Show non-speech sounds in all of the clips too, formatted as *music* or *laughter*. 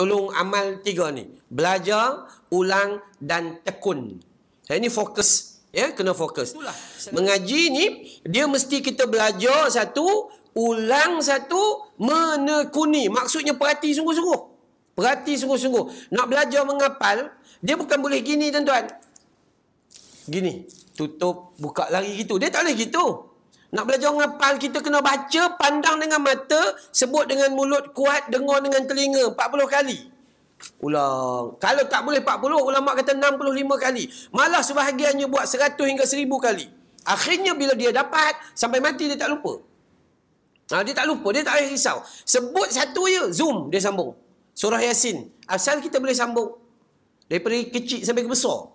tolong amal tiga ni. Belajar, ulang dan tekun. Saya ni fokus. Ya, kena fokus. Mengaji ni, dia mesti kita belajar satu, ulang satu, menekuni. Maksudnya perhati sungguh-sungguh. Perhati sungguh-sungguh. Nak belajar mengapal, dia bukan boleh gini tuan-tuan. Gini. Tutup, buka lari gitu. Dia tak boleh gitu. Nak belajar ngapal kita kena baca, pandang dengan mata, sebut dengan mulut kuat, dengar dengan telinga 40 kali. Ulang. Kalau tak boleh 40, ulama kata 65 kali. Malah sebahagiannya buat 100 hingga 1000 kali. Akhirnya bila dia dapat, sampai mati dia tak lupa. Ha, dia tak lupa, dia tak payah risau. Sebut satu je, zoom, dia sambung. Surah Yasin. Asal kita boleh sambung. Daripada kecil sampai ke besar.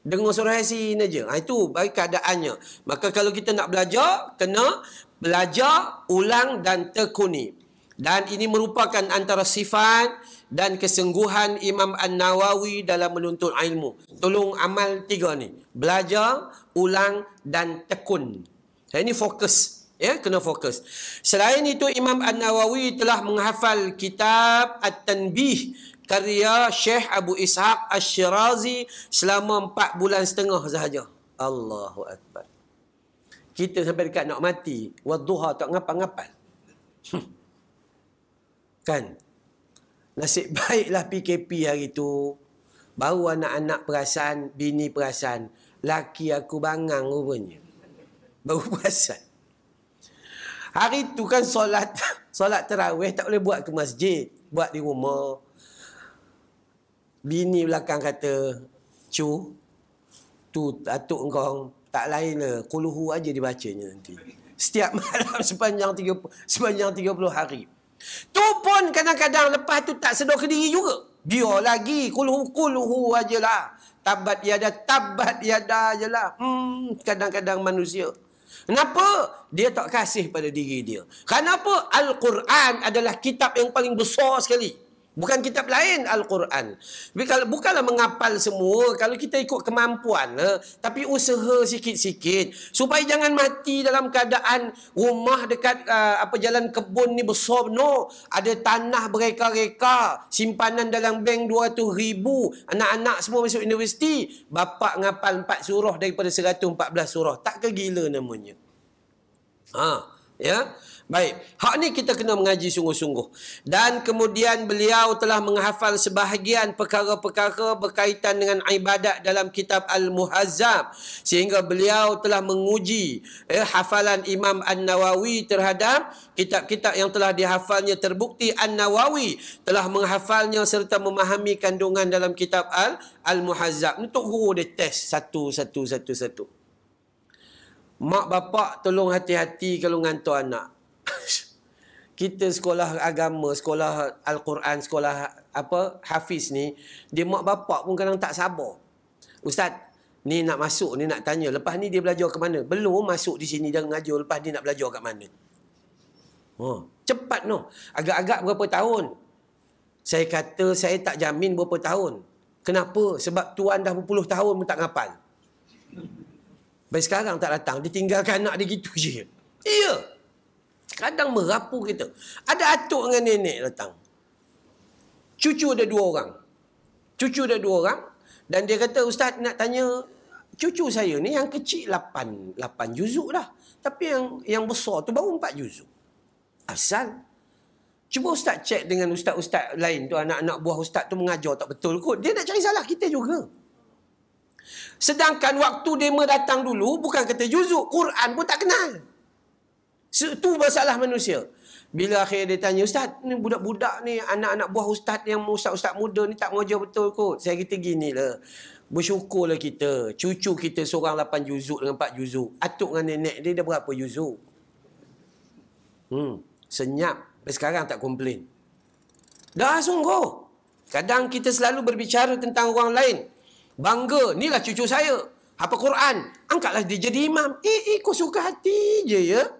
Dengar surah Yasin aja. Ha, itu baik keadaannya. Maka kalau kita nak belajar, kena belajar, ulang dan tekuni. Dan ini merupakan antara sifat dan kesungguhan Imam An-Nawawi dalam menuntut ilmu. Tolong amal tiga ni. Belajar, ulang dan tekun. Ini fokus. Ya, kena fokus. Selain itu, Imam An-Nawawi telah menghafal kitab At-Tanbih karya Syekh Abu Ishaq Ash-Shirazi selama empat bulan setengah sahaja. Allahu Akbar. Kita sampai dekat nak mati. Wadduha tak ngapal-ngapal. Hmm. kan? Nasib *laughs* baiklah PKP hari itu, Baru anak-anak perasan, bini perasan. Laki aku bangang rupanya. Baru perasan. Hari itu kan solat *laughs* solat terawih tak boleh buat ke masjid. Buat di rumah bini belakang kata cu tu atuk kau tak lain lah kuluhu aja dibacanya nanti setiap *laughs* malam sepanjang 30 sepanjang 30 hari tu pun kadang-kadang lepas tu tak sedar ke juga biar lagi kuluhu kuluhu ajalah tabat yada tabat yada ajalah hmm kadang-kadang manusia Kenapa? Dia tak kasih pada diri dia. Kenapa? Al-Quran adalah kitab yang paling besar sekali. Bukan kitab lain Al-Quran. Bukanlah mengapal semua kalau kita ikut kemampuan. Eh, tapi usaha sikit-sikit. Supaya jangan mati dalam keadaan rumah dekat uh, apa jalan kebun ni besar. No. Ada tanah bereka-reka. Simpanan dalam bank 200 ribu. Anak-anak semua masuk universiti. bapa ngapal 4 surah daripada 114 surah. Tak kegila namanya. Haa. Ya. Baik. Hak ni kita kena mengaji sungguh-sungguh. Dan kemudian beliau telah menghafal sebahagian perkara-perkara berkaitan dengan ibadat dalam kitab Al-Muhazzab sehingga beliau telah menguji ya, hafalan Imam An-Nawawi terhadap kitab-kitab yang telah dihafalnya terbukti An-Nawawi telah menghafalnya serta memahami kandungan dalam kitab Al-Muhazzab. Untuk guru dia test satu-satu-satu-satu. Mak bapak tolong hati-hati kalau ngantuk anak. *laughs* kita sekolah agama, sekolah Al-Quran, sekolah apa Hafiz ni, dia mak bapak pun kadang tak sabar. Ustaz, ni nak masuk, ni nak tanya. Lepas ni dia belajar ke mana? Belum masuk di sini dia mengajar. Lepas ni nak belajar ke mana? Oh, cepat no. Agak-agak berapa tahun? Saya kata saya tak jamin berapa tahun. Kenapa? Sebab tuan dah berpuluh tahun pun tak ngapal. Baik sekarang tak datang, ditinggalkan tinggalkan anak dia gitu je. Iya. Kadang merapu kita. Ada atuk dengan nenek datang. Cucu ada dua orang. Cucu ada dua orang. Dan dia kata, Ustaz nak tanya, cucu saya ni yang kecil lapan, lapan juzuk dah. Tapi yang yang besar tu baru empat juzuk. Asal. Cuba Ustaz cek dengan Ustaz-Ustaz lain tu, anak-anak buah Ustaz tu mengajar tak betul kot. Dia nak cari salah kita juga. Sedangkan waktu dia datang dulu, bukan kata juzuk. Quran pun tak kenal. Itu masalah manusia. Bila akhirnya dia tanya, Ustaz, ni budak-budak ni, anak-anak buah Ustaz yang Ustaz-Ustaz muda ni tak mengajar betul kot. Saya kata gini lah. Bersyukurlah kita. Cucu kita seorang 8 juzuk dengan 4 juzuk. Atuk dengan nenek dia dah berapa juzuk? Hmm. Senyap. Sampai sekarang tak komplain. Dah sungguh. Kadang kita selalu berbicara tentang orang lain. Bangga, ni lah cucu saya. Apa Quran? Angkatlah dia jadi imam. Eh, eh, kau suka hati je, ya?